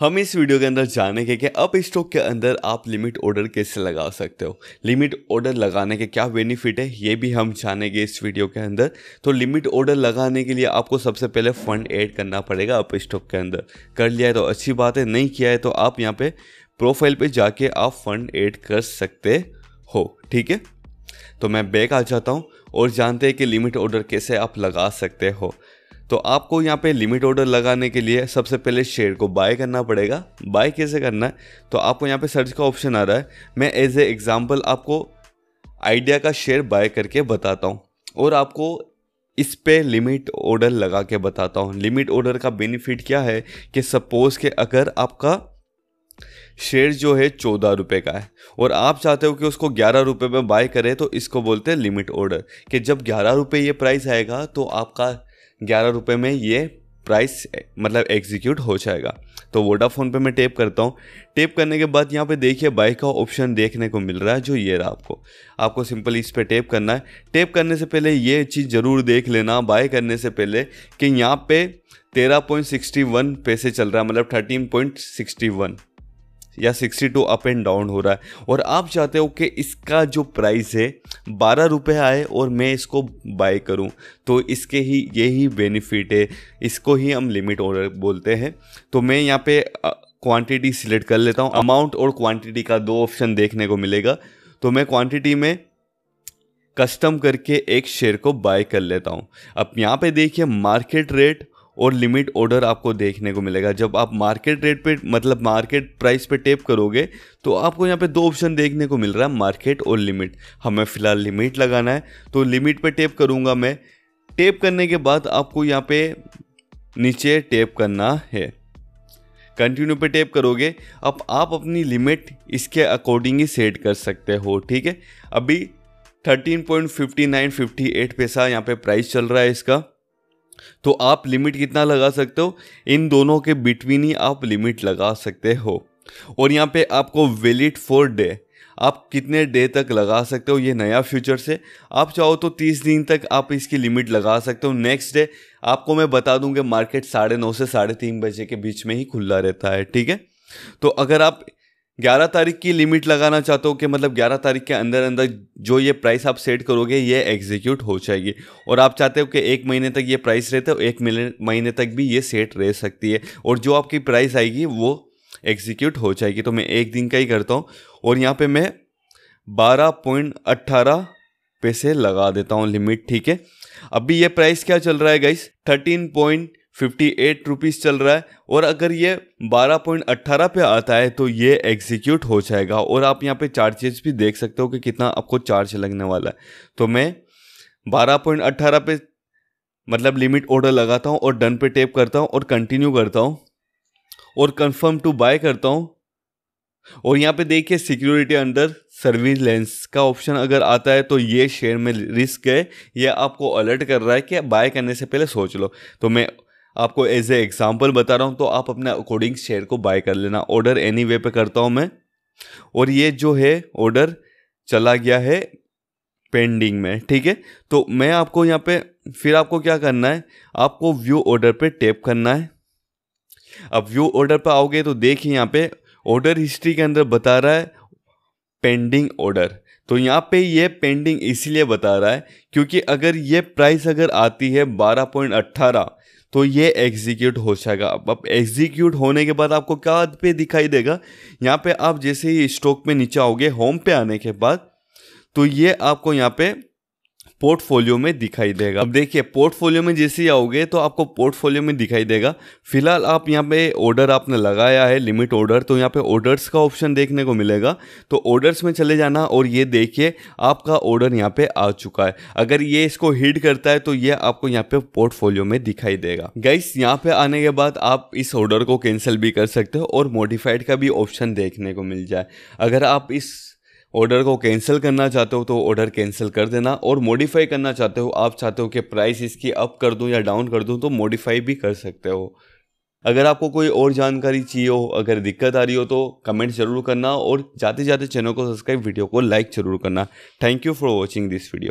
हम इस वीडियो के अंदर जानेंगे कि अप स्टॉक के अंदर आप लिमिट ऑर्डर कैसे लगा सकते हो लिमिट ऑर्डर लगाने के क्या बेनिफिट है ये भी हम जानेंगे इस वीडियो के अंदर तो लिमिट ऑर्डर लगाने के लिए आपको सबसे पहले फंड ऐड करना पड़ेगा अप स्टॉक के अंदर कर लिया है तो अच्छी बात है नहीं किया है तो आप यहाँ पे प्रोफाइल पर जाके आप फंड एड कर सकते हो ठीक है तो मैं बैक आ जाता हूँ और जानते हैं कि लिमिट ऑर्डर कैसे आप लगा सकते हो तो आपको यहाँ पे लिमिट ऑर्डर लगाने के लिए सबसे पहले शेयर को बाय करना पड़ेगा बाय कैसे करना है तो आपको यहाँ पे सर्च का ऑप्शन आ रहा है मैं एज ए एग्जाम्पल आपको आइडिया का शेयर बाय करके बताता हूँ और आपको इस पे लिमिट ऑर्डर लगा के बताता हूँ लिमिट ऑर्डर का बेनिफिट क्या है कि सपोज़ के अगर आपका शेयर जो है चौदह रुपये का है और आप चाहते हो कि उसको ग्यारह रुपये में बाय करें तो इसको बोलते हैं लिमिट ऑर्डर कि जब ग्यारह रुपये ये प्राइस आएगा तो आपका ग्यारह रुपये में ये प्राइस मतलब एग्जीक्यूट हो जाएगा तो वोडाफोन पे मैं टेप करता हूँ टेप करने के बाद यहाँ पे देखिए बाई का ऑप्शन देखने को मिल रहा है जो ये रहा आपको आपको सिंपली इस पर टेप करना है टेप करने से पहले ये चीज़ ज़रूर देख लेना बाय करने से पहले कि यहाँ पे वन पैसे चल रहा है मतलब थर्टीन पॉइंट सिक्सटी वन या 62 अप एंड डाउन हो रहा है और आप चाहते हो कि इसका जो प्राइस है बारह रुपये आए और मैं इसको बाय करूं तो इसके ही यही बेनिफिट है इसको ही हम लिमिट ऑर्डर बोलते हैं तो मैं यहाँ पे क्वांटिटी सिलेक्ट कर लेता हूँ अमाउंट और क्वांटिटी का दो ऑप्शन देखने को मिलेगा तो मैं क्वांटिटी में कस्टम करके एक शेयर को बाय कर लेता हूँ अब यहाँ पे देखिए मार्केट रेट और लिमिट ऑर्डर आपको देखने को मिलेगा जब आप मार्केट रेट पे मतलब मार्केट प्राइस पे टेप करोगे तो आपको यहाँ पे दो ऑप्शन देखने को मिल रहा है मार्केट और लिमिट हमें फ़िलहाल लिमिट लगाना है तो लिमिट पे टेप करूँगा मैं टेप करने के बाद आपको यहाँ पे नीचे टेप करना है कंटिन्यू पे टेप करोगे अब आप अपनी लिमिट इसके अकॉर्डिंग ही सेट कर सकते हो ठीक है अभी 13.5958 पैसा यहाँ पे प्राइस चल रहा है इसका तो आप लिमिट कितना लगा सकते हो इन दोनों के बिटवीन ही आप लिमिट लगा सकते हो और यहाँ पे आपको वेलिड फॉर डे आप कितने डे तक लगा सकते हो ये नया फ्यूचर से आप चाहो तो तीस दिन तक आप इसकी लिमिट लगा सकते हो नेक्स्ट डे आपको मैं बता दूं मार्केट साढ़े नौ से साढ़े तीन बजे के बीच में ही खुला रहता है ठीक है तो अगर आप ग्यारह तारीख की लिमिट लगाना चाहते हो कि मतलब ग्यारह तारीख के अंदर अंदर जो ये प्राइस आप सेट करोगे ये एग्जीक्यूट हो जाएगी और आप चाहते हो कि एक महीने तक ये प्राइस रहते हो एक महीने तक भी ये सेट रह सकती है और जो आपकी प्राइस आएगी वो एग्जीक्यूट हो जाएगी तो मैं एक दिन का ही करता हूँ और यहाँ पर मैं बारह पॉइंट अट्ठारह पैसे लगा देता हूँ लिमिट ठीक है अभी ये प्राइस क्या चल रहा है guys thirteen point fifty eight rupees चल रहा है और अगर ये बारह पॉइंट अट्ठारह पे आता है तो ये एग्जीक्यूट हो जाएगा और आप यहाँ पे चार्जेस भी देख सकते हो कि कितना आपको चार्ज लगने वाला है तो मैं बारह पॉइंट अट्ठारह पे मतलब लिमिट ऑर्डर लगाता हूँ और डन पे टेप करता हूँ और कंटिन्यू करता हूँ और कंफर्म टू बाय करता हूँ और यहाँ पे देखिए सिक्योरिटी अंडर सर्विस लेंस का ऑप्शन अगर आता है तो ये शेयर में रिस्क है यह आपको अलर्ट कर रहा है कि बाय करने से पहले सोच लो तो मैं आपको एज ए एग्जाम्पल बता रहा हूँ तो आप अपने अकॉर्डिंग शेयर को बाय कर लेना ऑर्डर एनी वे पर करता हूँ मैं और ये जो है ऑर्डर चला गया है पेंडिंग में ठीक है तो मैं आपको यहाँ पे फिर आपको क्या करना है आपको व्यू ऑर्डर पे टैप करना है अब व्यू ऑर्डर पे आओगे तो देखिए यहाँ पे ऑर्डर हिस्ट्री के अंदर बता रहा है पेंडिंग ऑर्डर तो यहाँ पे ये पेंडिंग इसलिए बता रहा है क्योंकि अगर ये प्राइस अगर आती है बारह पॉइंट अट्ठारह तो ये एग्जीक्यूट हो जाएगा अब अब एग्जीक्यूट होने के बाद आपको क्या पे दिखाई देगा यहाँ पे आप जैसे ही स्टॉक में नीचे आओगे होम पे आने के बाद तो ये आपको यहाँ पे पोर्टफोलियो में दिखाई देगा अब देखिए पोर्टफोलियो में जैसे ही आओगे तो आपको पोर्टफोलियो में दिखाई देगा फिलहाल आप यहाँ पे ऑर्डर आपने लगाया है लिमिट ऑर्डर तो यहाँ पे ऑर्डर्स का ऑप्शन देखने को मिलेगा तो ऑर्डर्स में चले जाना और ये देखिए आपका ऑर्डर यहाँ पे आ चुका है अगर ये इसको हिट करता है तो ये आपको यहाँ पे पोर्टफोलियो में दिखाई देगा गाइस यहाँ पे आने के बाद आप इस ऑर्डर को कैंसिल भी कर सकते हो और मॉडिफाइड का भी ऑप्शन देखने को मिल जाए अगर आप इस ऑर्डर को कैंसिल करना चाहते हो तो ऑर्डर कैंसिल कर देना और मॉडिफाई करना चाहते हो आप चाहते हो कि प्राइस इसकी अप कर दूं या डाउन कर दूं तो मॉडिफाई भी कर सकते हो अगर आपको कोई और जानकारी चाहिए हो अगर दिक्कत आ रही हो तो कमेंट जरूर करना और जाते जाते चैनल को सब्सक्राइब वीडियो को लाइक जरूर करना thank you for watching this video